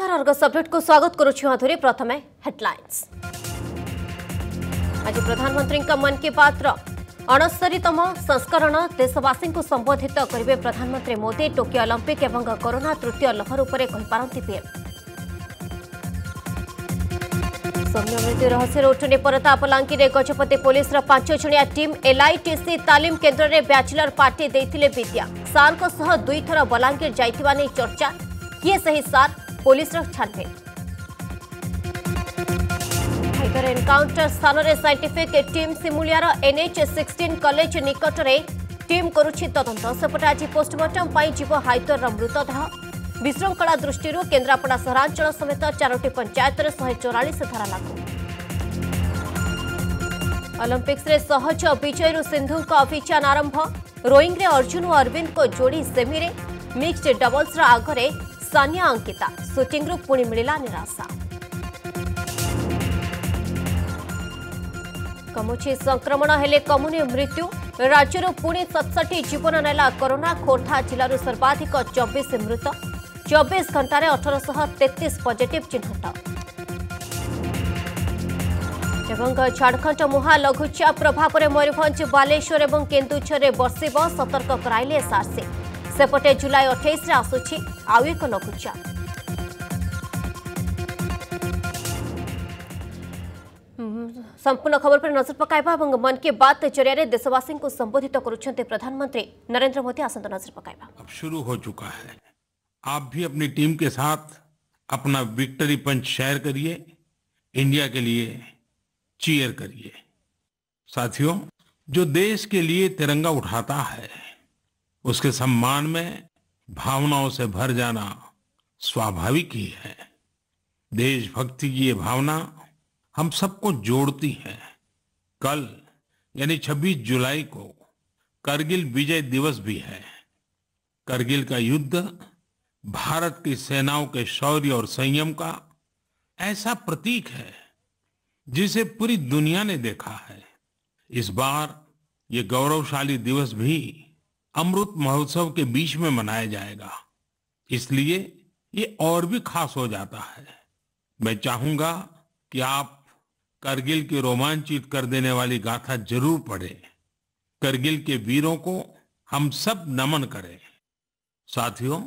नमस्कार Argus update को स्वागत करुच्छ आधुरी प्रथमे हेडलाइंस आज प्रधानमंत्री मन की बात अणस्तरीतम संस्करण देशवासी को संबोधित करेंगे प्रधानमंत्री मोदी टोकियो अलिंपिक और कोरोना तृतीय लहर उपर कहीपारती पीएम सौम्य मृत्यु रहस्य उठुने परता बलांगीर गजपति पुलिस पांच जणिया टीम एलआईटीसी तालीम केन्द्र में ब्याचलर पार्टी देते विद्या सार दुईथर बलांगीर जाने चर्चा किए सही सार पुलिस छानभिन एनकाउंटर स्थान में सैंटिफिक टीम सिमुलियार एनएच सिक्सटन कलेज निकट में टीम करदंत सेपटे आज पोस्टमर्टम जीव हाइदर मृतदेह विश्रंखला दृष्टि केन्द्रापड़ा सहरांचल समेत चारोटी पंचायत शहे चौरालीस धारा लागू अलंपिक्स सहज विजय सिंधु का अभियान आरंभ रोईंगे अर्जुन और अरविंद को जोड़ी सेमि मिक्सड डबल्स आगे ಸಾನಿಯಾ ಅಂಕಿತಾ ಶೂಟಿಂಗ್ರು ಪುಣಿ ಮಿಳಿಲಾ ನಿರಾಶ ಕಮುಚಿ ಸಂಕ್ರಮಣ ಹೇಲೆ ಕಮುನಿ ಮೃತ್ಯು ರಾಜ್ಯರು ಪುಣಿ ಸತಸಠಿ ಜೀವನ ನೆಲ ಕೊರೋನಾ ಖೋರ್ಧಾ ಜಿಲ್ಲಾರು ಸರ್ವಾಧಿಕ ಚବିଶ ಮೃತ ଚବିଶ ଘଣ୍ଟାରେ ଅଠରଶହ ତେତିଶ ପଜିଟିଭ୍ ଚିହ୍ନଟ ଏବଂ ଝାଡ଼ଖଣ୍ଡ ମୁହା ଲଘୁଚାପ ପ୍ରଭାବରେ ମୟୂରଭଞ୍ଜ ବାଲେଶ୍ୱର ଏବଂ କେନ୍ଦୁଝରରେ ବର୍ଷିବ ସତର୍କ କରାଇଲେ ଏସ୍ଆର୍ସି सेपटे जुलाई अठाईस ଆସୁଛି आउ एक ଲଘୁଚାପ संपूर्ण खबर पर नजर पकाइबा एवं मन की बात जरिया देशवासी को संबोधित करुंच प्रधानमंत्री नरेंद्र मोदी आसंत नजर पकाइबा अब शुरू हो चुका है आप भी अपनी टीम के साथ अपना विक्टरी पंच शेयर करिए इंडिया के लिए चीयर करिए साथियों जो देश के लिए तिरंगा उठाता है उसके सम्मान में भावनाओं से भर जाना स्वाभाविक ही है देशभक्ति की ये भावना हम सबको जोड़ती है कल यानी 26 जुलाई को करगिल विजय दिवस भी है करगिल का युद्ध भारत की सेनाओं के शौर्य और संयम का ऐसा प्रतीक है जिसे पूरी दुनिया ने देखा है इस बार ये गौरवशाली दिवस भी अमृत महोत्सव के बीच में मनाया जाएगा इसलिए ये और भी खास हो जाता है मैं चाहूंगा कि आप करगिल की रोमांचित कर देने वाली गाथा जरूर पढ़ें करगिल के वीरों को हम सब नमन करें साथियों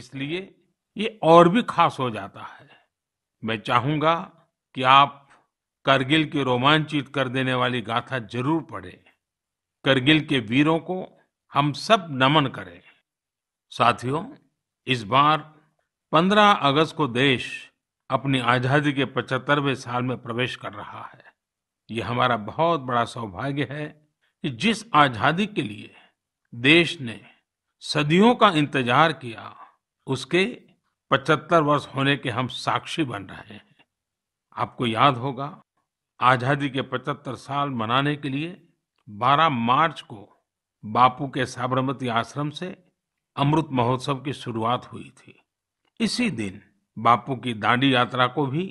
इसलिए ये और भी खास हो जाता है मैं चाहूंगा कि आप करगिल की रोमांचित कर देने वाली गाथा जरूर पढ़ें करगिल के वीरों को हम सब नमन करें साथियों इस बार 15 अगस्त को देश अपनी आजादी के 75वें साल में प्रवेश कर रहा है ये हमारा बहुत बड़ा सौभाग्य है कि जिस आजादी के लिए देश ने सदियों का इंतजार किया उसके 75 वर्ष होने के हम साक्षी बन रहे हैं आपको याद होगा आजादी के 75 साल मनाने के लिए 12 मार्च को बापू के साबरमती आश्रम से अमृत महोत्सव की शुरुआत हुई थी इसी दिन बापू की दांडी यात्रा को भी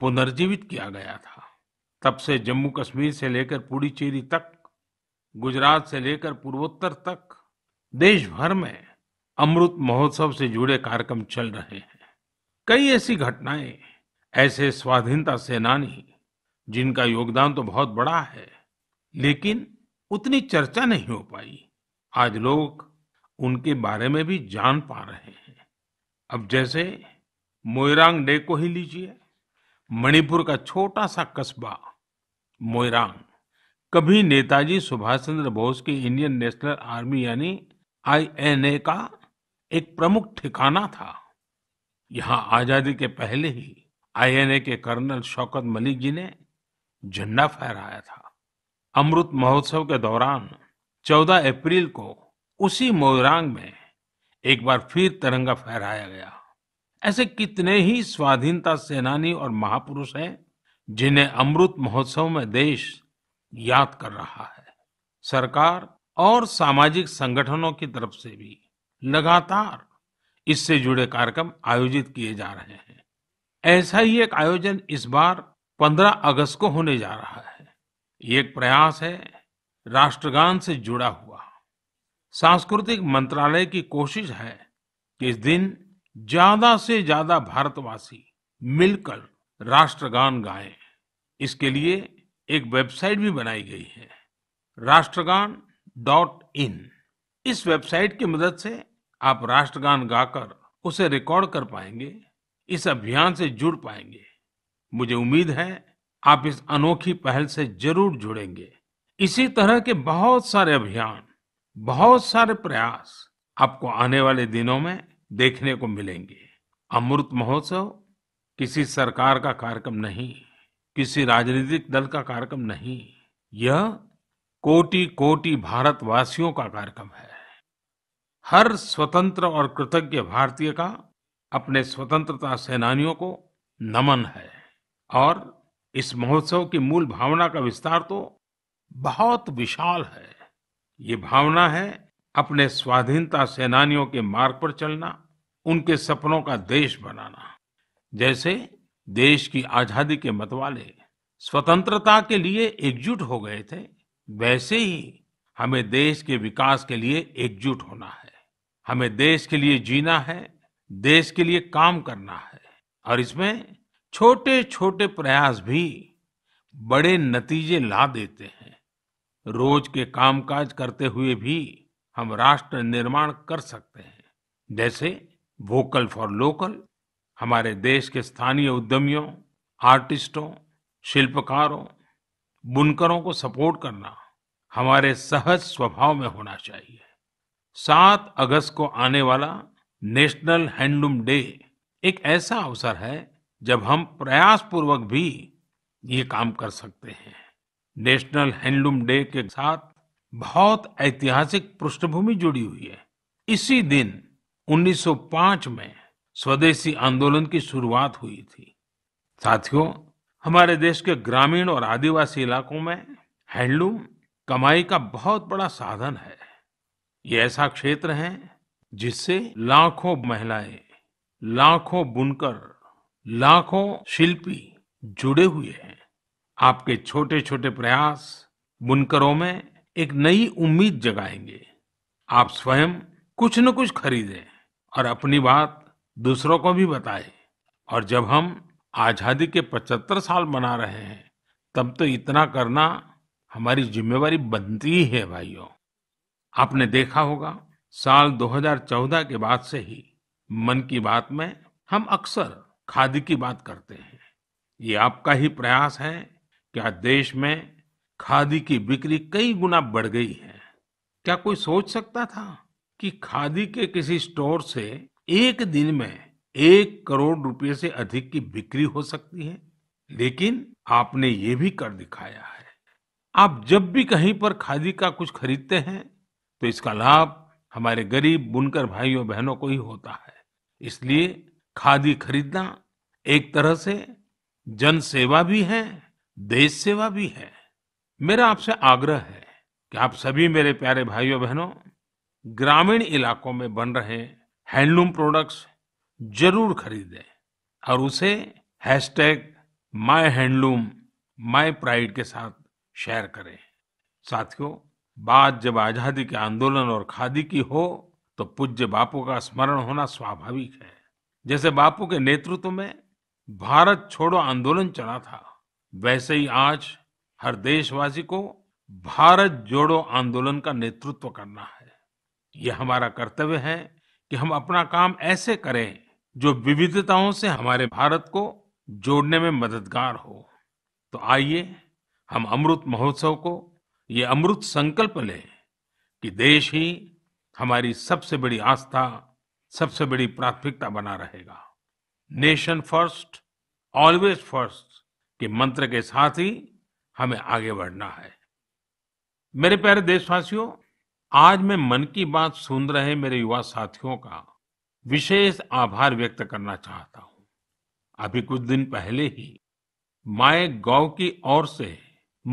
पुनर्जीवित किया गया था तब से जम्मू कश्मीर से लेकर पुडुचेरी तक गुजरात से लेकर पूर्वोत्तर तक देश भर में अमृत महोत्सव से जुड़े कार्यक्रम चल रहे हैं कई ऐसी घटनाएं ऐसे स्वाधीनता सेनानी जिनका योगदान तो बहुत बड़ा है लेकिन उतनी चर्चा नहीं हो पाई आज लोग उनके बारे में भी जान पा रहे हैं अब जैसे मोइरांग डे को ही लीजिए मणिपुर का छोटा सा कस्बा मोइरांग कभी नेताजी सुभाष चंद्र बोस की इंडियन नेशनल आर्मी यानी आईएनए का एक प्रमुख ठिकाना था यहाँ आजादी के पहले ही आईएनए के कर्नल शौकत मलिक जी ने झंडा फहराया था अमृत महोत्सव के दौरान 14 अप्रैल को उसी मोरांग में एक बार फिर तिरंगा फहराया गया ऐसे कितने ही स्वाधीनता सेनानी और महापुरुष हैं जिन्हें अमृत महोत्सव में देश याद कर रहा है सरकार और सामाजिक संगठनों की तरफ से भी लगातार इससे जुड़े कार्यक्रम आयोजित किए जा रहे हैं ऐसा ही एक आयोजन इस बार 15 अगस्त को होने जा रहा है ये एक प्रयास है राष्ट्रगान से जुड़ा हुआ सांस्कृतिक मंत्रालय की कोशिश है कि इस दिन ज्यादा से ज्यादा भारतवासी मिलकर राष्ट्रगान गाएं इसके लिए एक वेबसाइट भी बनाई गई है राष्ट्रगान डॉट इन इस वेबसाइट की मदद से आप राष्ट्रगान गाकर उसे रिकॉर्ड कर पाएंगे इस अभियान से जुड़ पाएंगे मुझे उम्मीद है आप इस अनोखी पहल से जरूर जुड़ेंगे इसी तरह के बहुत सारे अभियान बहुत सारे प्रयास आपको आने वाले दिनों में देखने को मिलेंगे अमृत महोत्सव किसी सरकार का कार्यक्रम नहीं किसी राजनीतिक दल का कार्यक्रम नहीं यह कोटि कोटि भारतवासियों का कार्यक्रम है हर स्वतंत्र और कृतज्ञ भारतीय का अपने स्वतंत्रता सेनानियों को नमन है और इस महोत्सव की मूल भावना का विस्तार तो बहुत विशाल है ये भावना है अपने स्वाधीनता सेनानियों के मार्ग पर चलना उनके सपनों का देश बनाना जैसे देश की आजादी के मतवाले स्वतंत्रता के लिए एकजुट हो गए थे वैसे ही हमें देश के विकास के लिए एकजुट होना है हमें देश के लिए जीना है देश के लिए काम करना है और इसमें छोटे छोटे प्रयास भी बड़े नतीजे ला देते हैं रोज के कामकाज करते हुए भी हम राष्ट्र निर्माण कर सकते हैं जैसे वोकल फॉर लोकल हमारे देश के स्थानीय उद्यमियों आर्टिस्टों शिल्पकारों बुनकरों को सपोर्ट करना हमारे सहज स्वभाव में होना चाहिए सात अगस्त को आने वाला नेशनल हैंडलूम डे एक ऐसा अवसर है जब हम प्रयास पूर्वक भी ये काम कर सकते हैं नेशनल हैंडलूम डे के साथ बहुत ऐतिहासिक पृष्ठभूमि जुड़ी हुई है इसी दिन 1905 में स्वदेशी आंदोलन की शुरुआत हुई थी साथियों हमारे देश के ग्रामीण और आदिवासी इलाकों में हैंडलूम कमाई का बहुत बड़ा साधन है ये ऐसा क्षेत्र है जिससे लाखों महिलाएं लाखों बुनकर लाखों शिल्पी जुड़े हुए हैं आपके छोटे छोटे प्रयास बुनकरों में एक नई उम्मीद जगाएंगे आप स्वयं कुछ न कुछ खरीदें और अपनी बात दूसरों को भी बताएं और जब हम आजादी के 75 साल मना रहे हैं तब तो इतना करना हमारी जिम्मेवारी बनती ही है भाइयों आपने देखा होगा साल 2014 के बाद से ही मन की बात में हम अक्सर खादी की बात करते हैं ये आपका ही प्रयास है क्या देश में खादी की बिक्री कई गुना बढ़ गई है क्या कोई सोच सकता था कि खादी के किसी स्टोर से एक दिन में एक करोड़ रुपए से अधिक की बिक्री हो सकती है लेकिन आपने ये भी कर दिखाया है आप जब भी कहीं पर खादी का कुछ खरीदते हैं तो इसका लाभ हमारे गरीब बुनकर भाइयों बहनों को ही होता है इसलिए खादी खरीदना एक तरह से जन सेवा भी है देश सेवा भी है मेरा आपसे आग्रह है कि आप सभी मेरे प्यारे भाइयों बहनों ग्रामीण इलाकों में बन रहे हैंडलूम प्रोडक्ट्स जरूर खरीदें और उसे hashtag my handloom my pride के साथ शेयर करें साथियों बात जब आजादी के आंदोलन और खादी की हो तो पूज्य बापू का स्मरण होना स्वाभाविक है जैसे बापू के नेतृत्व में भारत छोड़ो आंदोलन चला था वैसे ही आज हर देशवासी को भारत जोड़ो आंदोलन का नेतृत्व करना है यह हमारा कर्तव्य है कि हम अपना काम ऐसे करें जो विविधताओं से हमारे भारत को जोड़ने में मददगार हो तो आइए हम अमृत महोत्सव को ये अमृत संकल्प लें कि देश ही हमारी सबसे बड़ी आस्था सबसे बड़ी प्राथमिकता बना रहेगा नेशन फर्स्ट ऑलवेज फर्स्ट के मंत्र के साथ ही हमें आगे बढ़ना है मेरे प्यारे देशवासियों आज मैं मन की बात सुन रहे मेरे युवा साथियों का विशेष आभार व्यक्त करना चाहता हूं अभी कुछ दिन पहले ही माय गांव की ओर से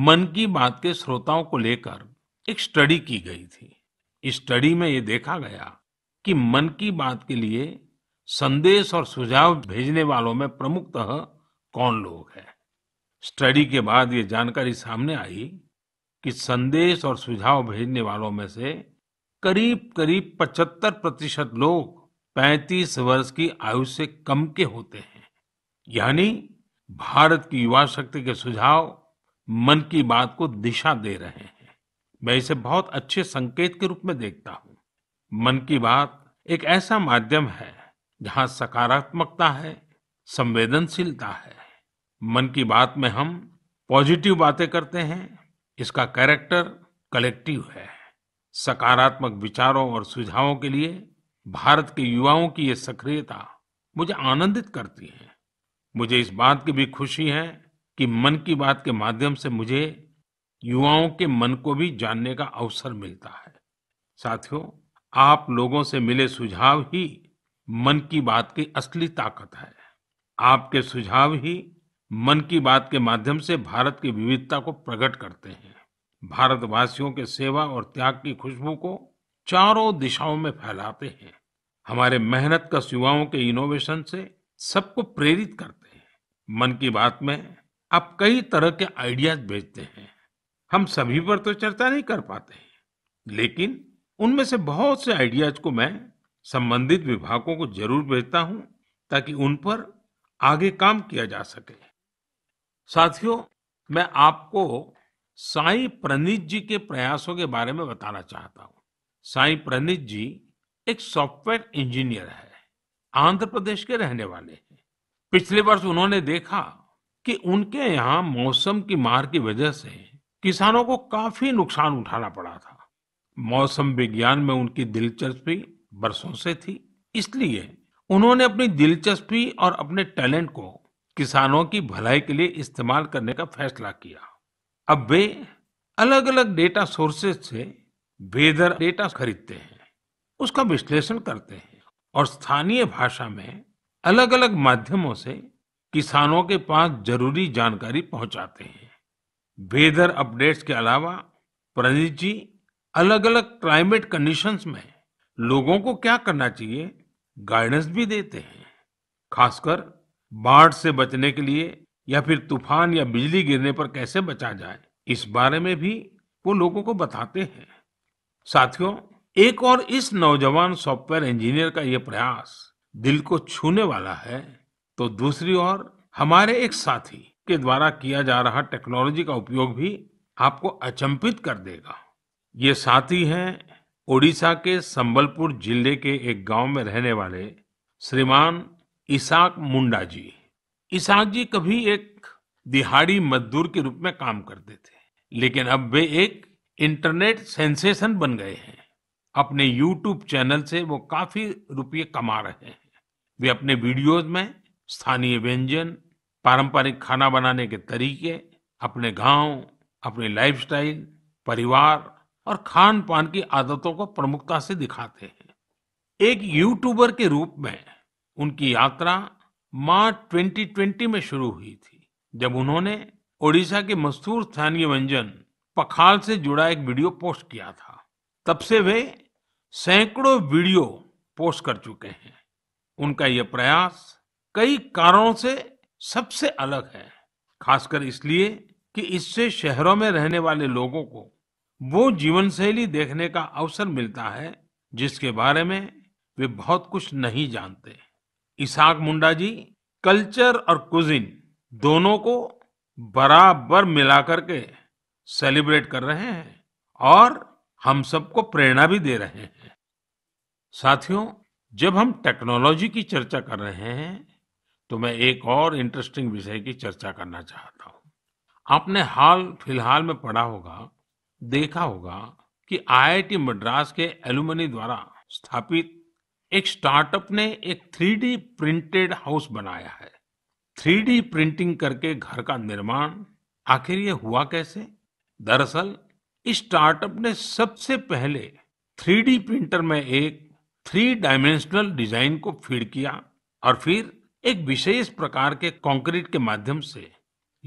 मन की बात के श्रोताओं को लेकर एक स्टडी की गई थी इस स्टडी में ये देखा गया कि मन की बात के लिए संदेश और सुझाव भेजने वालों में प्रमुखतः कौन लोग हैं स्टडी के बाद ये जानकारी सामने आई कि संदेश और सुझाव भेजने वालों में से करीब करीब 75 प्रतिशत लोग 35 वर्ष की आयु से कम के होते हैं यानी भारत की युवा शक्ति के सुझाव मन की बात को दिशा दे रहे हैं मैं इसे बहुत अच्छे संकेत के रूप में देखता हूं मन की बात एक ऐसा माध्यम है जहां सकारात्मकता है संवेदनशीलता है मन की बात में हम पॉजिटिव बातें करते हैं इसका कैरेक्टर कलेक्टिव है सकारात्मक विचारों और सुझावों के लिए भारत के युवाओं की ये सक्रियता मुझे आनंदित करती है मुझे इस बात की भी खुशी है कि मन की बात के माध्यम से मुझे युवाओं के मन को भी जानने का अवसर मिलता है साथियों आप लोगों से मिले सुझाव ही मन की बात की असली ताकत है आपके सुझाव ही मन की बात के माध्यम से भारत की विविधता को प्रकट करते हैं भारतवासियों के सेवा और त्याग की खुशबू को चारों दिशाओं में फैलाते हैं हमारे मेहनत का युवाओं के इनोवेशन से सबको प्रेरित करते हैं मन की बात में आप कई तरह के आइडियाज भेजते हैं हम सभी पर तो चर्चा नहीं कर पाते हैं लेकिन उनमें से बहुत से आइडियाज को मैं संबंधित विभागों को जरूर भेजता हूं ताकि उन पर आगे काम किया जा सके साथियों मैं आपको साई प्रणीत जी के प्रयासों के बारे में बताना चाहता हूं साई प्रणीत जी एक सॉफ्टवेयर इंजीनियर है आंध्र प्रदेश के रहने वाले हैं पिछले वर्ष उन्होंने देखा कि उनके यहाँ मौसम की मार की वजह से किसानों को काफी नुकसान उठाना पड़ा था मौसम विज्ञान में उनकी दिलचस्पी बरसों से थी इसलिए उन्होंने अपनी दिलचस्पी और अपने टैलेंट को किसानों की भलाई के लिए इस्तेमाल करने का फैसला किया अब वे अलग अलग डेटा सोर्सेज से वेदर डेटा खरीदते हैं उसका विश्लेषण करते हैं और स्थानीय भाषा में अलग अलग माध्यमों से किसानों के पास जरूरी जानकारी पहुंचाते हैं वेदर अपडेट्स के अलावा प्रणीत जी अलग अलग क्लाइमेट कंडीशंस में लोगों को क्या करना चाहिए गाइडेंस भी देते हैं खासकर बाढ़ से बचने के लिए या फिर तूफान या बिजली गिरने पर कैसे बचा जाए इस बारे में भी वो लोगों को बताते हैं साथियों एक और इस नौजवान सॉफ्टवेयर इंजीनियर का ये प्रयास दिल को छूने वाला है तो दूसरी ओर हमारे एक साथी के द्वारा किया जा रहा टेक्नोलॉजी का उपयोग भी आपको अचंभित कर देगा ये साथी हैं ओडिशा के संबलपुर जिले के एक गाँव में रहने वाले श्रीमान इसाक मुंडा जी इसाक जी कभी एक दिहाड़ी मजदूर के रूप में काम करते थे लेकिन अब वे एक इंटरनेट सेंसेशन बन गए हैं अपने यूट्यूब चैनल से वो काफी रुपये कमा रहे हैं वे अपने वीडियोज में स्थानीय व्यंजन पारंपरिक खाना बनाने के तरीके अपने गांव अपने लाइफस्टाइल परिवार और खान पान की आदतों को प्रमुखता से दिखाते हैं एक यूट्यूबर के रूप में उनकी यात्रा मार्च 2020 में शुरू हुई थी जब उन्होंने ओडिशा के मशहूर स्थानीय व्यंजन पखाल से जुड़ा एक वीडियो पोस्ट किया था तब से वे सैकड़ों वीडियो पोस्ट कर चुके हैं उनका यह प्रयास कई कारणों से सबसे अलग है खासकर इसलिए कि इससे शहरों में रहने वाले लोगों को वो जीवन शैली देखने का अवसर मिलता है जिसके बारे में वे बहुत कुछ नहीं जानते इसाक मुंडा जी कल्चर और कुजिन दोनों को बराबर मिला करके सेलिब्रेट कर रहे हैं और हम सबको प्रेरणा भी दे रहे हैं साथियों जब हम टेक्नोलॉजी की चर्चा कर रहे हैं तो मैं एक और इंटरेस्टिंग विषय की चर्चा करना चाहता हूं आपने हाल फिलहाल में पढ़ा होगा देखा होगा कि आईआईटी मद्रास के एलुमनी द्वारा स्थापित एक स्टार्टअप ने एक थ्री प्रिंटेड हाउस बनाया है थ्री प्रिंटिंग करके घर का निर्माण आखिर ये हुआ कैसे दरअसल इस स्टार्टअप ने सबसे पहले थ्री प्रिंटर में एक थ्री डायमेंशनल डिजाइन को फीड किया और फिर एक विशेष प्रकार के कंक्रीट के माध्यम से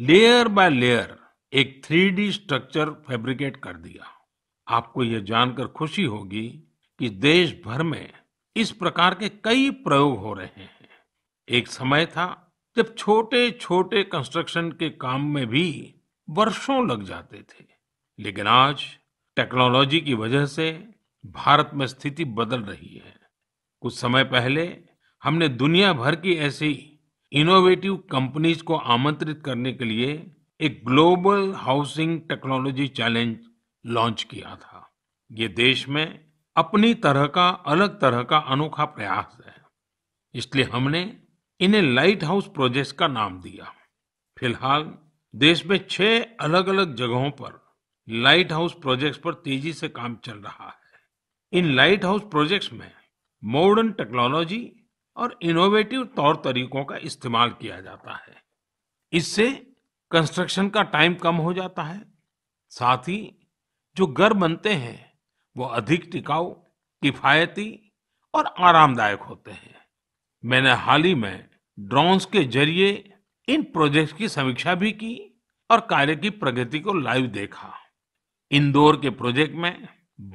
लेयर बाय लेयर एक थ्री स्ट्रक्चर फैब्रिकेट कर दिया आपको यह जानकर खुशी होगी कि देश भर में इस प्रकार के कई प्रयोग हो रहे हैं एक समय था जब छोटे छोटे कंस्ट्रक्शन के काम में भी वर्षों लग जाते थे लेकिन आज टेक्नोलॉजी की वजह से भारत में स्थिति बदल रही है कुछ समय पहले हमने दुनिया भर की ऐसी इनोवेटिव कंपनीज को आमंत्रित करने के लिए एक global housing technology challenge launch किया था ये देश में अपनी तरह का अलग तरह का अनोखा प्रयास है इसलिए हमने इन्हें लाइट हाउस प्रोजेक्ट का नाम दिया फिलहाल देश में छह अलग अलग जगहों पर लाइट हाउस प्रोजेक्ट्स पर तेजी से काम चल रहा है इन लाइट हाउस प्रोजेक्ट्स में मॉडर्न टेक्नोलॉजी और इनोवेटिव तौर तरीकों का इस्तेमाल किया जाता है इससे कंस्ट्रक्शन का टाइम कम हो जाता है साथ ही जो घर बनते हैं वो अधिक टिकाऊ किफायती और आरामदायक होते हैं मैंने हाल ही में ड्रोन्स के जरिए इन प्रोजेक्ट की समीक्षा भी की और कार्य की प्रगति को लाइव देखा इंदौर के प्रोजेक्ट में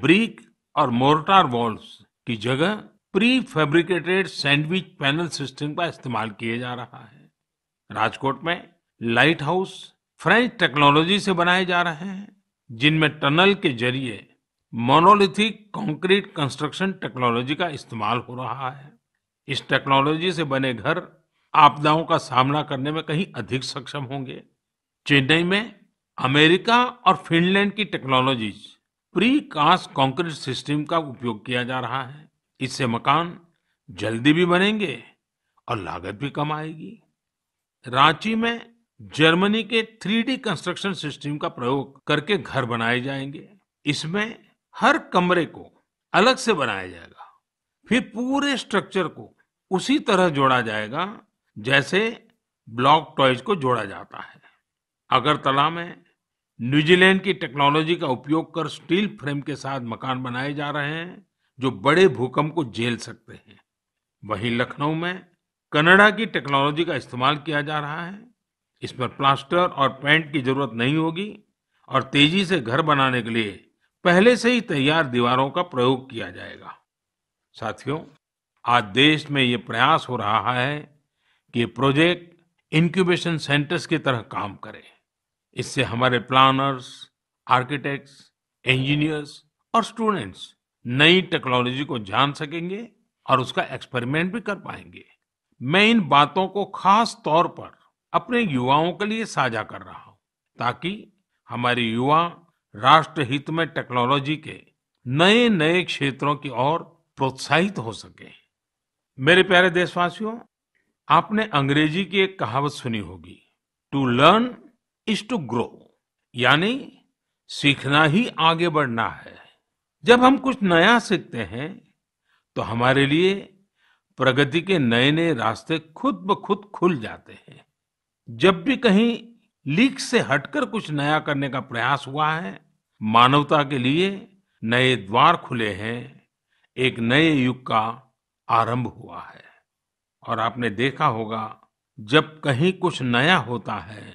ब्रिक और मोर्टार वॉल्स की जगह prefabricated sandwich panel system का इस्तेमाल किया जा रहा है राजकोट में लाइट हाउस फ्रेंच टेक्नोलॉजी से बनाए जा रहे हैं जिनमें टनल के जरिए मोनोलिथिक कंक्रीट कंस्ट्रक्शन टेक्नोलॉजी का इस्तेमाल हो रहा है इस टेक्नोलॉजी से बने घर आपदाओं का सामना करने में कहीं अधिक सक्षम होंगे चेन्नई में अमेरिका और फिनलैंड की technology precast concrete system का उपयोग किया जा रहा है इससे मकान जल्दी भी बनेंगे और लागत भी कम आएगी रांची में जर्मनी के थ्री कंस्ट्रक्शन सिस्टम का प्रयोग करके घर बनाए जाएंगे इसमें हर कमरे को अलग से बनाया जाएगा फिर पूरे स्ट्रक्चर को उसी तरह जोड़ा जाएगा जैसे ब्लॉक टॉयज को जोड़ा जाता है अगरतला में न्यूजीलैंड की टेक्नोलॉजी का उपयोग कर स्टील फ्रेम के साथ मकान बनाए जा रहे हैं जो बड़े भूकंप को झेल सकते हैं वहीं लखनऊ में कनाडा की टेक्नोलॉजी का इस्तेमाल किया जा रहा है इस पर प्लास्टर और पेंट की जरूरत नहीं होगी और तेजी से घर बनाने के लिए पहले से ही तैयार दीवारों का प्रयोग किया जाएगा साथियों आज देश में ये प्रयास हो रहा है कि प्रोजेक्ट इंक्यूबेशन सेंटर्स की तरह काम करे इससे हमारे प्लानर्स आर्किटेक्ट्स इंजीनियर्स और स्टूडेंट्स नई टेक्नोलॉजी को जान सकेंगे और उसका एक्सपेरिमेंट भी कर पाएंगे मैं इन बातों को खास तौर पर अपने युवाओं के लिए साझा कर रहा हूं ताकि हमारे युवा राष्ट्र हित में टेक्नोलॉजी के नए नए क्षेत्रों की ओर प्रोत्साहित हो सके मेरे प्यारे देशवासियों आपने अंग्रेजी की एक कहावत सुनी होगी to learn is to grow यानी सीखना ही आगे बढ़ना है जब हम कुछ नया सीखते हैं तो हमारे लिए प्रगति के नए नए रास्ते खुद ब खुद खुल जाते हैं जब भी कहीं लीक से हटकर कुछ नया करने का प्रयास हुआ है मानवता के लिए नए द्वार खुले हैं एक नए युग का आरंभ हुआ है और आपने देखा होगा जब कहीं कुछ नया होता है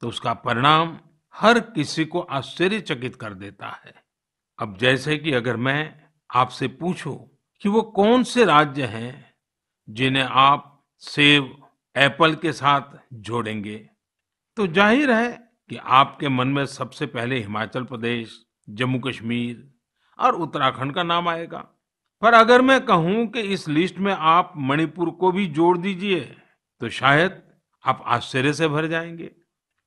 तो उसका परिणाम हर किसी को आश्चर्यचकित कर देता है अब जैसे कि अगर मैं आपसे पूछूं कि वो कौन से राज्य हैं जिन्हें आप सेव एप्पल के साथ जोड़ेंगे तो जाहिर है कि आपके मन में सबसे पहले हिमाचल प्रदेश जम्मू कश्मीर और उत्तराखंड का नाम आएगा पर अगर मैं कहूं कि इस लिस्ट में आप मणिपुर को भी जोड़ दीजिए तो शायद आप आश्चर्य से भर जाएंगे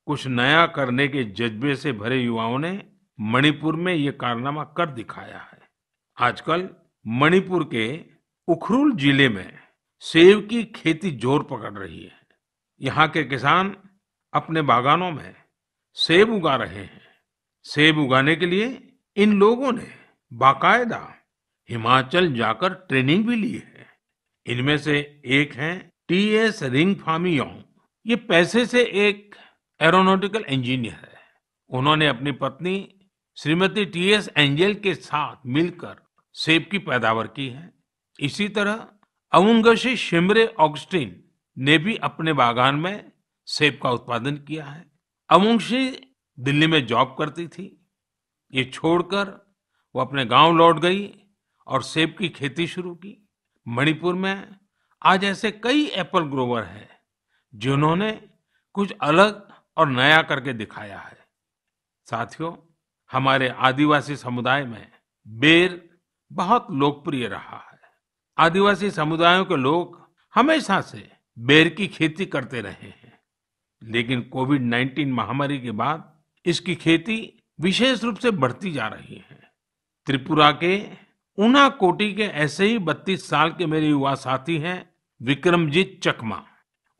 कुछ नया करने के जज्बे से भरे युवाओं ने मणिपुर में ये कारनामा कर दिखाया है आजकल मणिपुर के उखरुल जिले में सेब की खेती जोर पकड़ रही है यहाँ के किसान अपने बागानों में सेब उगा रहे हैं सेब उगाने के लिए इन लोगों ने बाकायदा हिमाचल जाकर ट्रेनिंग भी ली है इनमें से एक है टी एस रिंग फामियोंग ये पैसे से एक एरोनोटिकल इंजीनियर है उन्होंने अपनी पत्नी श्रीमती टी एस एंजल के साथ मिलकर सेब की पैदावार की है इसी तरह अवंगशी शिमरे ऑगस्टिन ने भी अपने बागान में सेब का उत्पादन किया है अवंगशी दिल्ली में जॉब करती थी ये छोड़कर वो अपने गांव लौट गई और सेब की खेती शुरू की मणिपुर में आज ऐसे कई एप्पल ग्रोवर हैं जिन्होंने कुछ अलग और नया करके दिखाया है साथियों हमारे आदिवासी समुदाय में बेर बहुत लोकप्रिय रहा आदिवासी समुदायों के लोग हमेशा से बेर की खेती करते रहे हैं लेकिन कोविड 19 महामारी के बाद इसकी खेती विशेष रूप से बढ़ती जा रही है त्रिपुरा के ऊना कोटी के ऐसे ही बत्तीस साल के मेरे युवा साथी हैं विक्रमजीत चकमा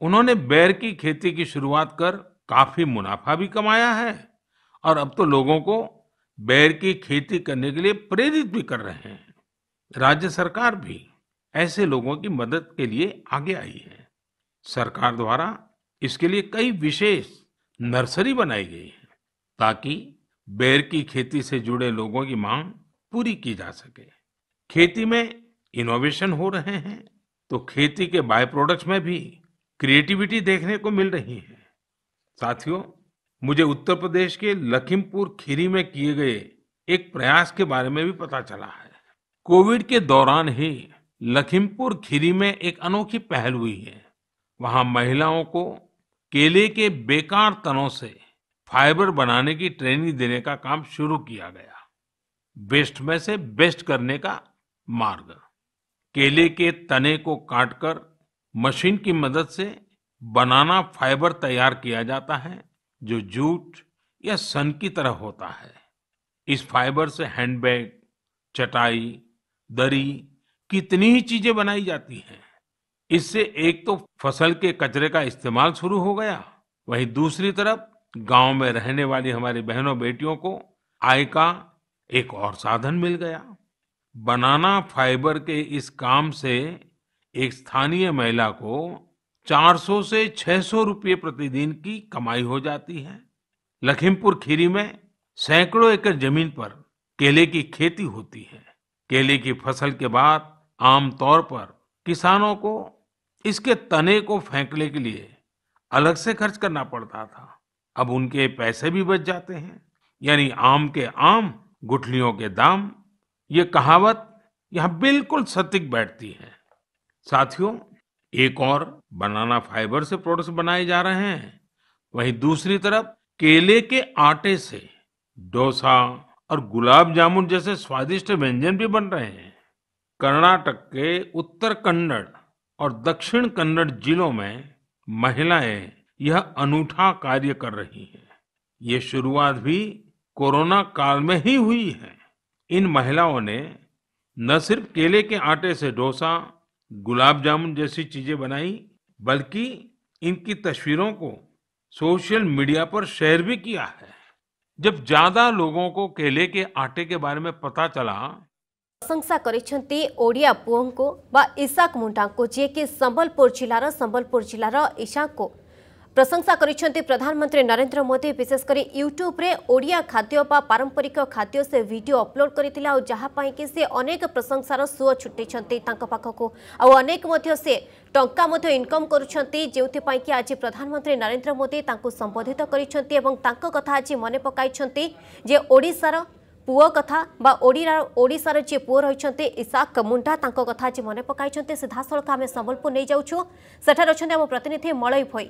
उन्होंने बेर की खेती की शुरुआत कर काफी मुनाफा भी कमाया है और अब तो लोगों को बेर की खेती करने के लिए प्रेरित भी कर रहे हैं राज्य सरकार भी ऐसे लोगों की मदद के लिए आगे आई है सरकार द्वारा इसके लिए कई विशेष नर्सरी बनाई गई है ताकि बेर की खेती से जुड़े लोगों की मांग पूरी की जा सके खेती में इनोवेशन हो रहे हैं तो खेती के बाय प्रोडक्ट्स में भी क्रिएटिविटी देखने को मिल रही है साथियों मुझे उत्तर प्रदेश के लखीमपुर खीरी में किए गए एक प्रयास के बारे में भी पता चला है कोविड के दौरान ही लखीमपुर खीरी में एक अनोखी पहल हुई है वहां महिलाओं को केले के बेकार तनों से फाइबर बनाने की ट्रेनिंग देने का काम शुरू किया गया बेस्ट में से बेस्ट करने का मार्ग केले के तने को काटकर मशीन की मदद से बनाना फाइबर तैयार किया जाता है जो जूट या सन की तरह होता है इस फाइबर से हैंडबैग चटाई दरी कितनी ही चीजें बनाई जाती हैं इससे एक तो फसल के कचरे का इस्तेमाल शुरू हो गया वहीं दूसरी तरफ गांव में रहने वाली हमारी बहनों बेटियों को आय का एक और साधन मिल गया बनाना फाइबर के इस काम से एक स्थानीय महिला को 400 से 600 रुपये प्रतिदिन की कमाई हो जाती है लखीमपुर खीरी में सैकड़ों एकड़ जमीन पर केले की खेती होती है केले की फसल के बाद आमतौर पर किसानों को इसके तने को फेंकने के लिए अलग से खर्च करना पड़ता था अब उनके पैसे भी बच जाते हैं यानी आम के आम गुठलियों के दाम ये कहावत यहाँ बिल्कुल सटीक बैठती है साथियों एक और बनाना फाइबर से प्रोडक्ट्स बनाए जा रहे हैं वहीं दूसरी तरफ केले के आटे से डोसा और गुलाब जामुन जैसे स्वादिष्ट व्यंजन भी बन रहे हैं कर्नाटक के उत्तर कन्नड़ और दक्षिण कन्नड़ जिलों में महिलाएं यह अनूठा कार्य कर रही हैं ये शुरुआत भी कोरोना काल में ही हुई है इन महिलाओं ने न सिर्फ केले के आटे से डोसा गुलाब जामुन जैसी चीजें बनाई बल्कि इनकी तस्वीरों को सोशल मीडिया पर शेयर भी किया है जब ज्यादा लोगों को केले के आटे के बारे में पता चला ପ୍ରଶଂସା କରିଛନ୍ତି ଓଡ଼ିଆ ପୁଅଙ୍କୁ ବା ଇଶାକ ମୁଣ୍ଡାଙ୍କୁ ଯିଏକି ସମ୍ବଲପୁର ଜିଲ୍ଲାର ସମ୍ବଲପୁର ଜିଲ୍ଲାର ଇଶାଙ୍କୁ ପ୍ରଶଂସା କରିଛନ୍ତି ପ୍ରଧାନମନ୍ତ୍ରୀ ନରେନ୍ଦ୍ର ମୋଦି ବିଶେଷ କରି ୟୁଟ୍ୟୁବ୍ରେ ଓଡ଼ିଆ ଖାଦ୍ୟ ବା ପାରମ୍ପରିକ ଖାଦ୍ୟ ସେ ଭିଡ଼ିଓ ଅପଲୋଡ଼ କରିଥିଲେ ଆଉ ଯାହାପାଇଁକି ସେ ଅନେକ ପ୍ରଶଂସାର ସୁଅ ଛୁଟିଛନ୍ତି ତାଙ୍କ ପାଖକୁ ଆଉ ଅନେକ ମଧ୍ୟ ସେ ଟଙ୍କା ମଧ୍ୟ ଇନକମ୍ କରୁଛନ୍ତି ଯେଉଁଥିପାଇଁକି ଆଜି ପ୍ରଧାନମନ୍ତ୍ରୀ ନରେନ୍ଦ୍ର ମୋଦି ତାଙ୍କୁ ସମ୍ବୋଧିତ କରିଛନ୍ତି ଏବଂ ତାଙ୍କ କଥା ଆଜି ମନେ ପକାଇଛନ୍ତି ଯେ ଓଡ଼ିଶାର ପୁଅ କଥା ବା ଓଡ଼ିଶାର ଯିଏ ପୁଅ ରହିଛନ୍ତି ଇସାକ ମୁଣ୍ଡା ତାଙ୍କ କଥା ଆଜି ମନେ ପକାଇଛନ୍ତି ସିଧାସଳଖ ଆମେ ସମ୍ବଲପୁର ନେଇଯାଉଛୁ ସେଠାରେ ଅଛନ୍ତି ଆମ ପ୍ରତିନିଧି ମଳୟ ଭୋଇ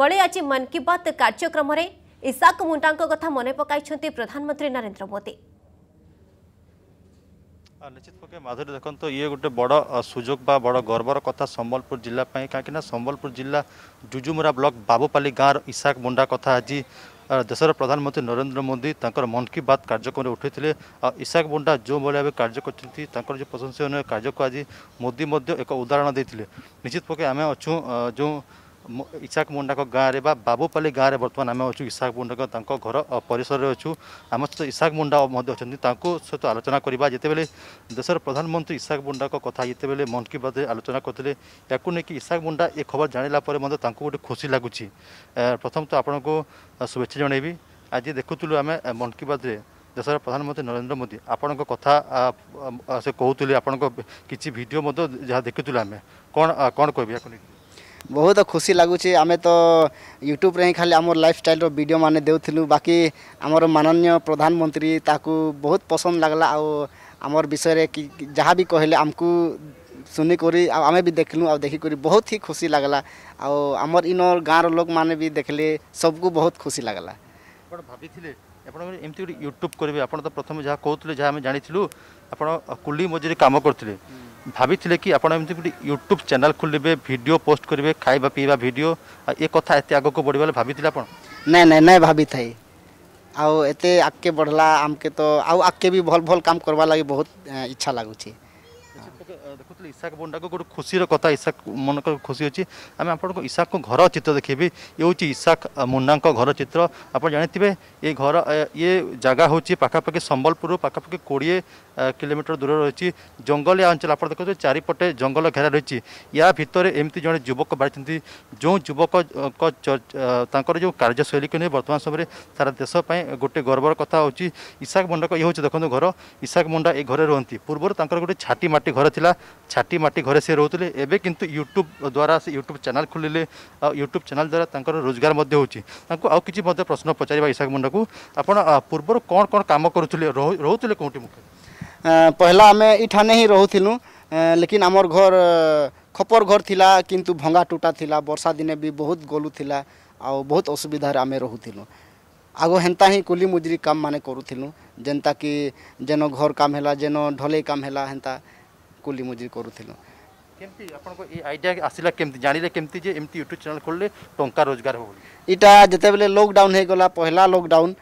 ମଳୟ ଆଜି ମନ୍ କି ବାତ୍ କାର୍ଯ୍ୟକ୍ରମରେ ଇସାକ ମୁଣ୍ଡାଙ୍କ କଥା ମନେ ପକାଇଛନ୍ତି ପ୍ରଧାନମନ୍ତ୍ରୀ ନରେନ୍ଦ୍ର ମୋଦି নিশ্চিত পক্ষে মাধুরী দেখুন ইয়ে গোটে বড় সুযোগ বা বড় গর্বর কথা সম্বলপুর জেলা পাই কিনা সম্বলপুর জেলা জুজুমুরা ব্লক বাবুপালি গাঁর ইসাক মুন্ডা কথা আজি ଦେଶର ପ୍ରଧାନମନ୍ତ୍ରୀ ନରେନ୍ଦ୍ର ମୋଦି ତାଙ୍କର ମନ୍ କି ବାତ୍ କାର୍ଯ୍ୟକ୍ରମରେ ଉଠାଇଥିଲେ ଆଉ ଇସାକ ମୁଣ୍ଡା ଯେଉଁଭଳି ଭାବେ କାର୍ଯ୍ୟ କରିଛନ୍ତି ତାଙ୍କର ଯେଉଁ ପ୍ରଶଂସନୀୟ କାର୍ଯ୍ୟକୁ ଆଜି ମୋଦି ମଧ୍ୟ ଏକ ଉଦାହରଣ ଦେଇଥିଲେ ନିଶ୍ଚିତ ପକ୍ଷେ ଆମେ ଅଛୁ ଯେଉଁ ଇସାକ ମୁଣ୍ଡାଙ୍କ ଗାଁରେ ବା ବାବୁପାଲି ଗାଁରେ ବର୍ତ୍ତମାନ ଆମେ ଅଛୁ ଇସାକ ମୁଣ୍ଡାଙ୍କ ତାଙ୍କ ଘର ପରିସରରେ ଅଛୁ ଆମ ସହିତ ଇସାକ ମୁଣ୍ଡା ମଧ୍ୟ ଅଛନ୍ତି ତାଙ୍କୁ ସହିତ ଆଲୋଚନା କରିବା ଯେତେବେଳେ ଦେଶର ପ୍ରଧାନମନ୍ତ୍ରୀ ଇସାକ ମୁଣ୍ଡାଙ୍କ କଥା ଯେତେବେଳେ ମନ୍ କି ବାତ୍ରେ ଆଲୋଚନା କରିଥିଲେ ୟାକୁ ନେଇକି ଇସାକ ମୁଣ୍ଡା ଏ ଖବର ଜାଣିଲା ପରେ ମଧ୍ୟ ତାଙ୍କୁ ଗୋଟେ ଖୁସି ଲାଗୁଛି ପ୍ରଥମତଃ ଆପଣଙ୍କୁ ଶୁଭେଚ୍ଛା ଜଣାଇବି ଆଜି ଦେଖୁଥିଲୁ ଆମେ ମନ୍ କି ବାତ୍ରେ ଦେଶର ପ୍ରଧାନମନ୍ତ୍ରୀ ନରେନ୍ଦ୍ର ମୋଦି ଆପଣଙ୍କ କଥା ସେ କହୁଥିଲେ ଆପଣଙ୍କ କିଛି ଭିଡ଼ିଓ ମଧ୍ୟ ଯାହା ଦେଖୁଥିଲୁ ଆମେ କ'ଣ କ'ଣ କହିବି ୟାକୁ ନେଇକି ବହୁତ ଖୁସି ଲାଗୁଛି ଆମେ ତ ୟୁଟ୍ୟୁବ୍ରେ ହିଁ ଖାଲି ଆମର ଲାଇଫଷ୍ଟାଇଲ୍ର ଭିଡ଼ିଓ ମାନେ ଦେଉଥିଲୁ ବାକି ଆମର ମାନନୀୟ ପ୍ରଧାନମନ୍ତ୍ରୀ ତାକୁ ବହୁତ ପସନ୍ଦ ଲାଗଲା ଆଉ ଆମର ବିଷୟରେ କି ଯାହା ବି କହିଲେ ଆମକୁ ଶୁନିକରି ଆଉ ଆମେ ବି ଦେଖିଲୁ ଆଉ ଦେଖିକରି ବହୁତ ହିଁ ଖୁସି ଲାଗଲା ଆଉ ଆମର ଇନ ଗାଁର ଲୋକମାନେ ବି ଦେଖିଲେ ସବୁକୁ ବହୁତ ଖୁସି ଲାଗଲା ଆପଣ ଭାବିଥିଲେ ଆପଣ ଏମିତି ଗୋଟେ ୟୁଟ୍ୟୁବ୍ କରିବେ ଆପଣ ତ ପ୍ରଥମେ ଯାହା କହୁଥିଲେ ଯାହା ଆମେ ଜାଣିଥିଲୁ ଆପଣ କୁଲି ମଜୁରୀ କାମ କରୁଥିଲେ ଭାବିଥିଲେ କି ଆପଣ ଏମିତି ଗୋଟେ ୟୁଟ୍ୟୁବ୍ ଚ୍ୟାନେଲ୍ ଖୋଲିବେ ଭିଡ଼ିଓ ପୋଷ୍ଟ କରିବେ ଖାଇବା ପିଇବା ଭିଡ଼ିଓ ଏ କଥା ଏତେ ଆଗକୁ ବଢ଼ିବା ଭାବିଥିଲେ ଆପଣ ନାଇଁ ନାଇଁ ନାଇଁ ଭାବିଥାଏ ଆଉ ଏତେ ଆଗକେ ବଢ଼ଲା ଆମକେ ତ ଆଉ ଆଗକେ ବି ଭଲ ଭଲ କାମ କରିବା ଲାଗି ବହୁତ ଇଚ୍ଛା ଲାଗୁଛି ଦେଖୁଥିଲେ ଇଶାକ ପଣ୍ଡାକୁ ଗୋଟେ ଖୁସିର କଥା ଇଶାକ ମନଙ୍କର ଖୁସି ଅଛି ଆମେ ଆପଣଙ୍କୁ ଇଶାକଙ୍କ ଘର ଚିତ୍ର ଦେଖେଇବି ଇଏ ହେଉଛି ଇଶାକ ମୁନ୍ନାଙ୍କ ଘର ଚିତ୍ର ଆପଣ ଜାଣିଥିବେ ଏ ଘର ଇଏ ଜାଗା ହେଉଛି ପାଖାପାଖି ସମ୍ବଲପୁରରୁ ପାଖାପାଖି କୋଡ଼ିଏ କିଲୋମିଟର ଦୂରରେ ରହିଛି ଜଙ୍ଗଲିଆ ଅଞ୍ଚଳ ଆପଣ ଦେଖୁଛନ୍ତି ଚାରିପଟେ ଜଙ୍ଗଲ ଘେରା ରହିଛି ୟା ଭିତରେ ଏମିତି ଜଣେ ଯୁବକ ବାହାରିଛନ୍ତି ଯେଉଁ ଯୁବକଙ୍କ ତାଙ୍କର ଯେଉଁ କାର୍ଯ୍ୟଶୈଳୀକୁ ନେଇ ବର୍ତ୍ତମାନ ସମୟରେ ସାରା ଦେଶ ପାଇଁ ଗୋଟେ ଗର୍ବର କଥା ହେଉଛି ଇଶାକ ମୁଣ୍ଡାଙ୍କ ଇଏ ହେଉଛି ଦେଖନ୍ତୁ ଘର ଇଶାକ ମୁଣ୍ଡା ଏ ଘରେ ରୁହନ୍ତି ପୂର୍ବରୁ ତାଙ୍କର ଗୋଟେ ଛାଟି ମାଟି ଘର ଥିଲା ছাটি ମାଟି ଘରେ ସେ ରହୁଥିଲେ ଏବେ କିନ୍ତୁ ୟୁଟ୍ୟୁବ୍ ଦ୍ୱାରା ସେ ୟୁଟ୍ୟୁବ୍ ଚ୍ୟାନେଲ୍ ଖୋଲିଲେ ଆଉ ୟୁଟ୍ୟୁବ୍ ଚ୍ୟାନେଲ୍ ଦ୍ୱାରା ତାଙ୍କର ରୋଜଗାର ମଧ୍ୟ ହେଉଛି ତାଙ୍କୁ ଆଉ କିଛି ମଧ୍ୟ ପ୍ରଶ୍ନ ପଚାରିବା ଇଶାକ ମୁଣ୍ଡାକୁ ଆପଣ ପୂର୍ବରୁ କ'ଣ କ'ଣ କାମ କରୁଥିଲେ ରହୁଥିଲେ କେଉଁଠି ମୁଖ୍ୟ ପହିଲା ଆମେ ଇଠାନେ ହିଁ ରହୁଥିଲୁ ଲେକିନ୍ ଆମର ଘର ଖପର ଘର ଥିଲା କିନ୍ତୁ ଭଙ୍ଗା ଟୁଟା ଥିଲା ବର୍ଷା ଦିନେ ବି ବହୁତ ଗଲୁ ଥିଲା ଆଉ ବହୁତ ଅସୁବିଧାରେ ଆମେ ରହୁଥିଲୁ ଆଗ ହେନ୍ତା ହିଁ କୁଲି ମୁଜୁରି କାମ ମାନେ କରୁଥିଲୁ ଯେନ୍ତାକି ଯେନ ଘର କାମ ହେଲା ଯେନ ଢଲେଇ କାମ ହେଲା ହେନ୍ତା କୁଲି ମଜୁରୀ କରୁଥିଲୁ କେମିତି ଆପଣଙ୍କ ଏ ଆଇଡ଼ିଆ ଆସିଲା କେମିତି ଜାଣିଲେ କେମିତି ଯେ ଏମିତି ୟୁଟ୍ୟୁବ୍ ଚ୍ୟାନେଲ୍ ଖୋଲିଲେ ଟଙ୍କା ରୋଜଗାର ହେବ ଇଟା ଯେତେବେଳେ ଲକଡାଉନ୍ ହେଇଗଲା ପହିଲା ଲକଡାଉନ୍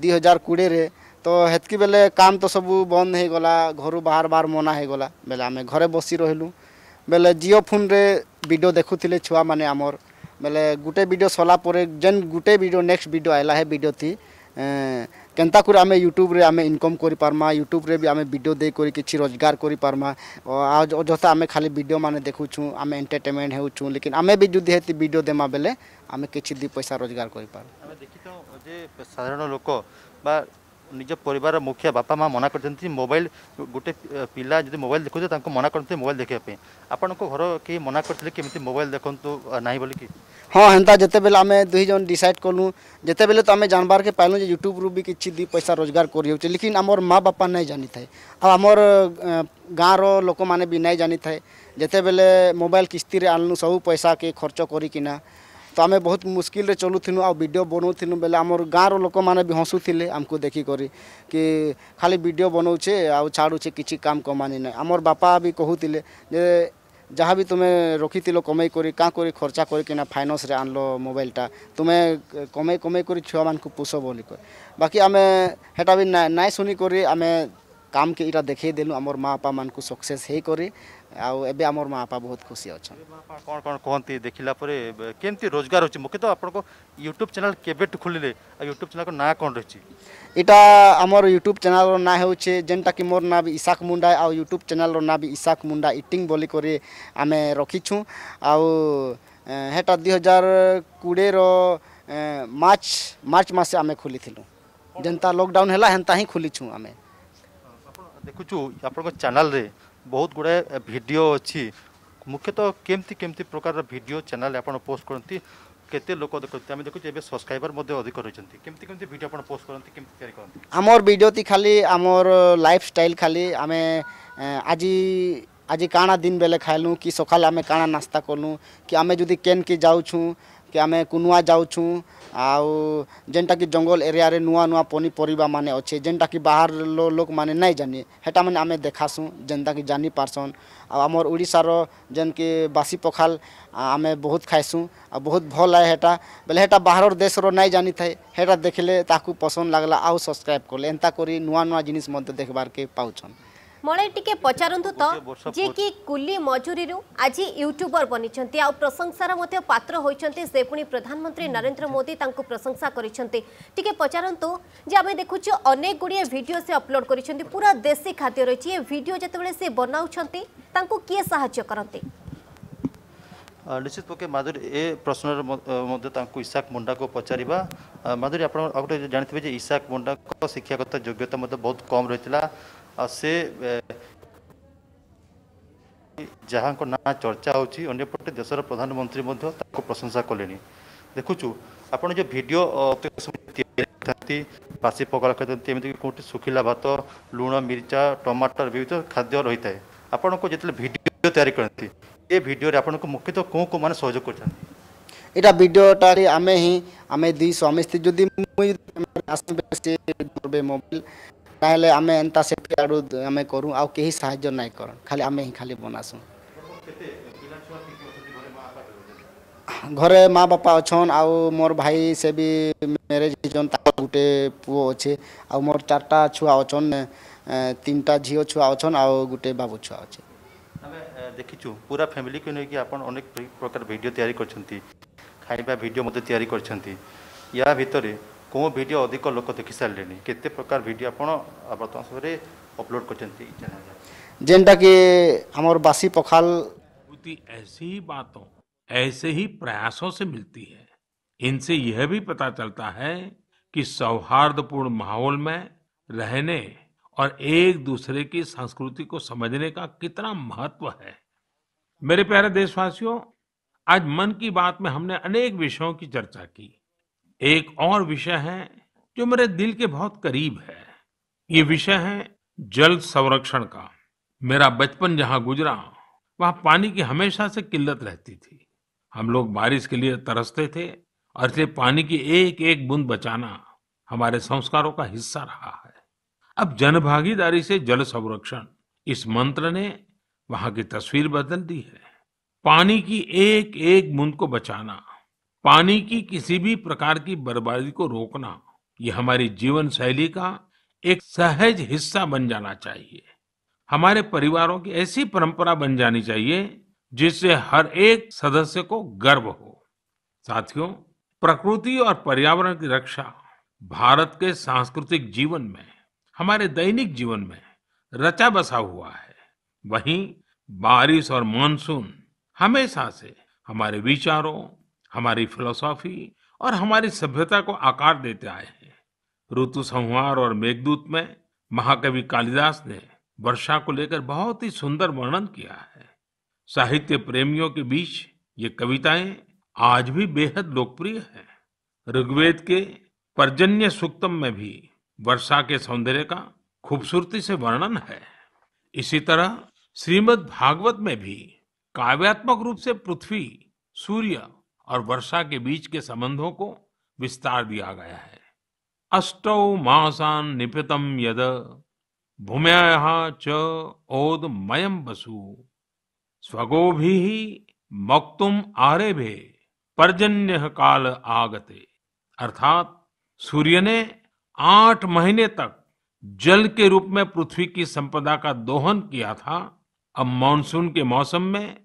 ଦୁଇ ହଜାର କୋଡ଼ିଏରେ ତ ହେତ୍କି ବେଲେ କାମ ତ ସବୁ ବନ୍ଦ ହେଇଗଲା ଘରୁ ବାହାର ବାହାର ମନା ହେଇଗଲା ବେଲେ ଆମେ ଘରେ ବସି ରହିଲୁ ବେଲେ ଜିଓ ଫୋନ୍ରେ ଭିଡ଼ିଓ ଦେଖୁଥିଲେ ଛୁଆମାନେ ଆମର ବେଲେ ଗୋଟେ ଭିଡ଼ିଓ ସରିଲା ପରେ ଯେନ୍ ଗୋଟେ ଭିଡ଼ିଓ ନେକ୍ସଟ ଭିଡ଼ିଓ ଆଇଲା ହେ ଭିଡ଼ିଓଥି কেন্তা করে আমি ইউট্যুব্রে আমি ইনকম করে পারমা ইউট্যুব্রে বি আমি ভিডিও দিয়ে করে কিছু রোজগার করে পারমা অযথা আমি খালি ভিডিও মানে দেখুছু আমি এন্টারটেনমেন্ট হেউছু লেকিন আমি বি যদি হেতি ভিডিও দেমা বেলে আমি কিছু দুই পয়সা রোজগার করে পারমা সাধারণ লোক বা निज पर मुखिया बापा माँ मना करते मोबाइल गोटे पिला जब मोबाइल देखुए मना करते मोबाइल देखापी आपण घर के मना करते कि मोबाइल देखते ना बोल कि हाँ हेन्ता जिते बेले आम जन डिसाइड कलु जिते बेले तो आम जानबार के पालू यूट्यूब रू भी किसी दी पैसा रोजगार कर लेकिन आमर माँ बापा नहीं जानी थाए आमर गाँव रोक मैंने भी नहीं जानी थाए जिते बेले मोबाइल किस्ती आनलु सब पैसा के खर्च करना তো আমি বহুত মুশকিলে চলুথিনু আর ভিডিও বনাউথিনু বেলে আমার গাঁর লোকমানে বি হসুলে আমি দেখিকি কি খালি ভিডিও বনাউছে আড়ুছে কিছু কাম কমানি না আমার বাপা বি কুলে যে ଯାହା ବି ତୁମେ ରଖିଥିଲ କମେଇ କରି କାଁ କରି ଖର୍ଚ୍ଚା କରିକିନା ଫାଇନାନ୍ସରେ ଆଣିଲ ମୋବାଇଲଟା ତୁମେ କମେଇ କମେଇ କରି ଛୁଆମାନଙ୍କୁ ପୋଷ ବୋଲି କରି ବାକି ଆମେ ହେଟା ବି ନାଇଁ ଶୁଣିକରି ଆମେ काम के इरा देखे देलु अमर माँ बापा मान को सक्सेस है करे आउ एबे अमर माँ बापा बहुत खुशी अछ माँ बापा कोन कोन कोनती देखिला परे केमती रोजगार होची मुके तो आपन को YouTube चैनल केबेट खुलिले आ YouTube चैनल को ना कोन रहची एटा अमर YouTube चैनल रो ना होचे जेंटा कि मोर ना भी इसाक मुंडा आउ YouTube चैनल रो ना भी इसाक मुंडा इटिंग बोली करे आमे रखिछु आउ हेटा 2020 रो मार्च मार्च मासे आमे खुली थिलु जनता लॉकडाउन हैला हेंता ही खुली छु आमे ଦେଖୁଛୁ ଆପଣଙ୍କ ଚ୍ୟାନେଲରେ ବହୁତ ଗୁଡ଼ାଏ ଭିଡ଼ିଓ ଅଛି ମୁଖ୍ୟତଃ କେମିତି କେମିତି ପ୍ରକାରର ଭିଡ଼ିଓ ଚ୍ୟାନେଲ ଆପଣ ପୋଷ୍ଟ କରନ୍ତି କେତେ ଲୋକ ଦେଖନ୍ତି ଆମେ ଦେଖୁଛୁ ଏବେ ସବସ୍କ୍ରାଇବର ମଧ୍ୟ ଅଧିକ ରହିଛନ୍ତି କେମିତି କେମିତି ଭିଡ଼ିଓ ଆପଣ ପୋଷ୍ଟ କରନ୍ତି କେମିତି ତିଆରି କରନ୍ତି ଆମର ଭିଡ଼ିଓଟି ଖାଲି ଆମର ଲାଇଫ୍ ଷ୍ଟାଇଲ୍ ଖାଲି ଆମେ ଆଜି ଆଜି କାଣା ଦିନ ବେଲେ ଖାଇଲୁ କି ସକାଳେ ଆମେ କାଣା ନାସ୍ତା କଲୁ କି ଆମେ ଯଦି କେନ୍କେ ଯାଉଛୁଁ कि आम कुआ जाऊँ आउ जेनटा कि जंगल एरिया रे नुआ नुआ पनीपरिया मान अच्छे जेनटा कि बाहर लो लोक मैंने ना जानी हेटा माने आमे देखासुं जेनता कि जानी पारसन आमर ओडार जेन कि बासी पखाल आम बहुत खाएसुं आ बहुत भल आए हेटा बोले हेटा बाहर देश रो जानी थे हेटा देखले ताकू पसंद लगला आउ सब्सक्राइब कले एंता करी नुआ नुआ जिनिस मत देखबार के पाउछन মনে টিকে পচারন্তু তো যে কি কুলি মজুরিরু আজি ইউট্যুবর বনিছন্তি আউ প্রশংসার মধ্যে পাত্র হইছন্তি সে পুনি প্রধানমন্ত্রী নরেন্দ্র মোদি তাঙ্কু প্রশংসা করিছন্তি টিকে পচারন্তু যে আমি দেখুছি অনেক গুড়িয়ে ভিডিও সে আপলোড করিছন্তি পুরা দেশি খাদ্য রয়েছে এ ভিডিও যেতবেলে সে বনাউছন্তি তাঙ্কু কিয়ে সাহায্য করন্তি নিশ্চিত পক্ষে মাধুরী এ প্রশ্নর মধ্যে তাঁকু ইসাক মুন্ডাকে পচারিবা মাধুরী আপনার আগে জাঁথিবে যে ইসাক মুন্ডা শিক্ষাগত যোগ্যতা মধ্যে বহুত কম রয়েছে ଆଉ ସେ ଯାହାଙ୍କ ନାଁ ଚର୍ଚ୍ଚା ହେଉଛି ଅନ୍ୟପଟେ ଦେଶର ପ୍ରଧାନମନ୍ତ୍ରୀ ମଧ୍ୟ ତାଙ୍କୁ ପ୍ରଶଂସା କଲେଣି ଦେଖୁଛୁ ଆପଣ ଯେଉଁ ଭିଡ଼ିଓ ଥାନ୍ତି ବାସି ପଖାଳ ଖାଇଥାନ୍ତି ଏମିତିକି କେଉଁଠି ଶୁଖିଲା ଭାତ ଲୁଣ ମିର୍ଚା ଟମାଟର ବିଭିନ୍ନ ଖାଦ୍ୟ ରହିଥାଏ ଆପଣଙ୍କୁ ଯେତେବେଳେ ଭିଡ଼ିଓ ତିଆରି କରନ୍ତି ଏ ଭିଡ଼ିଓରେ ଆପଣଙ୍କୁ ମୁଖ୍ୟତଃ କେଉଁ କେଉଁମାନେ ସହଯୋଗ କରିଥାନ୍ତି ଏଇଟା ଭିଡ଼ିଓଟାରେ ଆମେ ହିଁ ଆମେ ଦୁଇ ସ୍ୱାମୀ ସ୍ତ୍ରୀ ଯଦି ମୁଁ ଆସିବେ ସେ ମୋବାଇଲ ତାହେଲେ ଆମେ ଏନ୍ତା ସେତ୍କି ଆଡ଼ୁ ଆମେ କରୁ ଆଉ କେହି ସାହାଯ୍ୟ ନାଇଁ କରନ୍ ଖାଲି ଆମେ ହିଁ ଖାଲି ବନାସୁଁ ଘରେ ମା ବାପା ଅଛନ୍ ଆଉ ମୋର ଭାଇ ସେ ବି ମ୍ୟାରେଜ୍ ହେଇଛନ୍ ତାଙ୍କର ଗୋଟେ ପୁଅ ଅଛେ ଆଉ ମୋର ଚାରିଟା ଛୁଆ ଅଛନ୍ ତିନିଟା ଝିଅ ଛୁଆ ଅଛନ୍ ଆଉ ଗୋଟେ ବାବୁ ଛୁଆ ଅଛେ ଆମେ ଦେଖିଛୁ ପୁରା ଫ୍ୟାମିଲିକୁ ନେଇକି ଆପଣ ଅନେକ ପ୍ରକାର ଭିଡ଼ିଓ ତିଆରି କରିଛନ୍ତି ଖାଇବା ଭିଡ଼ିଓ ମଧ୍ୟ ତିଆରି କରିଛନ୍ତି ୟା ଭିତରେ କେଉଁ ଭିଡ଼ିଓ ଅଧିକ ଲୋକ ଦେଖିସାରିଲେଣି କେତେ ପ୍ରକାର ଭିଡ଼ିଓ ଆପଣ ବର୍ତ୍ତମାନ ସମୟରେ ଅପଲୋଡ଼ କରିଛନ୍ତି ଯେନ୍ଟାକି ଆମର ବାସି ପଖାଲ ऐसी ही बातों ऐसे ही प्रयासों से मिलती है इनसे यह भी पता चलता है कि सौहार्दपूर्ण माहौल में रहने और एक दूसरे की संस्कृति को समझने का कितना महत्व है मेरे प्यारे देशवासियों आज मन की बात में हमने अनेक विषयों की चर्चा की एक और विषय है जो मेरे दिल के बहुत करीब है ये विषय है जल संरक्षण का मेरा बचपन जहां गुजरा वहां पानी की हमेशा से किल्लत रहती थी हम लोग बारिश के लिए तरसते थे और इसलिए पानी की एक एक बूंद बचाना हमारे संस्कारों का हिस्सा रहा है अब जनभागीदारी से जल संरक्षण इस मंत्र ने वहां की तस्वीर बदल दी है पानी की एक एक बूंद को बचाना पानी की किसी भी प्रकार की बर्बादी को रोकना ये हमारी जीवन शैली का एक सहज हिस्सा बन जाना चाहिए हमारे परिवारों की ऐसी परंपरा बन जानी चाहिए जिससे हर एक सदस्य को गर्व हो साथियों प्रकृति और पर्यावरण की रक्षा भारत के सांस्कृतिक जीवन में हमारे दैनिक जीवन में रचा बसा हुआ है वहीं बारिश और मानसून हमेशा से हमारे विचारों हमारी फिलोसॉफी और हमारी सभ्यता को आकार देते आए हैं ऋतु संहार और मेघदूत में महाकवि कालिदास ने वर्षा को लेकर बहुत ही सुंदर वर्णन किया है साहित्य प्रेमियों के बीच ये कविताएं आज भी बेहद लोकप्रिय हैं ऋग्वेद के पर्जन्य सूक्तम में भी वर्षा के सौंदर्य का खूबसूरती से वर्णन है इसी तरह श्रीमद् भागवत में भी काव्यात्मक रूप से पृथ्वी सूर्य और वर्षा के बीच के संबंधों को विस्तार दिया गया है अष्टौ मासान निपतम यद भूम्या च ओद मयम वसु स्वगो भी मक्तुम आरे भे पर्जन्य काल आगते अर्थात सूर्य ने आठ महीने तक जल के रूप में पृथ्वी की संपदा का दोहन किया था अब मानसून के मौसम में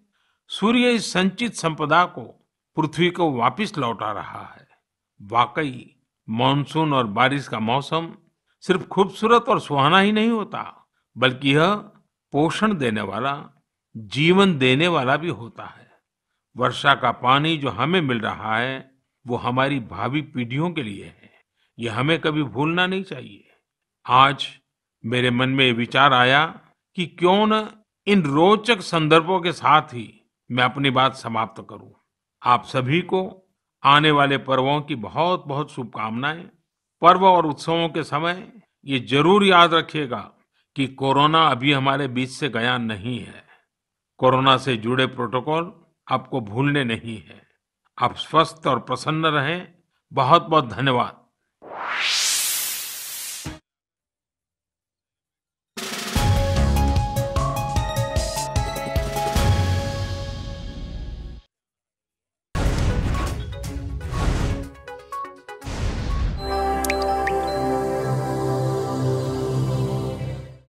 सूर्य इस संचित संपदा को पृथ्वी को वापस लौटा रहा है वाकई मानसून और बारिश का मौसम सिर्फ खूबसूरत और सुहाना ही नहीं होता बल्कि यह पोषण देने वाला जीवन देने वाला भी होता है वर्षा का पानी जो हमें मिल रहा है वो हमारी भावी पीढ़ियों के लिए है ये हमें कभी भूलना नहीं चाहिए आज मेरे मन में विचार आया कि क्यों न इन रोचक संदर्भों के साथ ही मैं अपनी बात समाप्त करूं आप सभी को आने वाले पर्वों की बहुत बहुत शुभकामनाएं पर्व और उत्सवों के समय ये जरूर याद रखिएगा कि कोरोना अभी हमारे बीच से गया नहीं है कोरोना से जुड़े प्रोटोकॉल आपको भूलने नहीं है आप स्वस्थ और प्रसन्न रहें बहुत बहुत धन्यवाद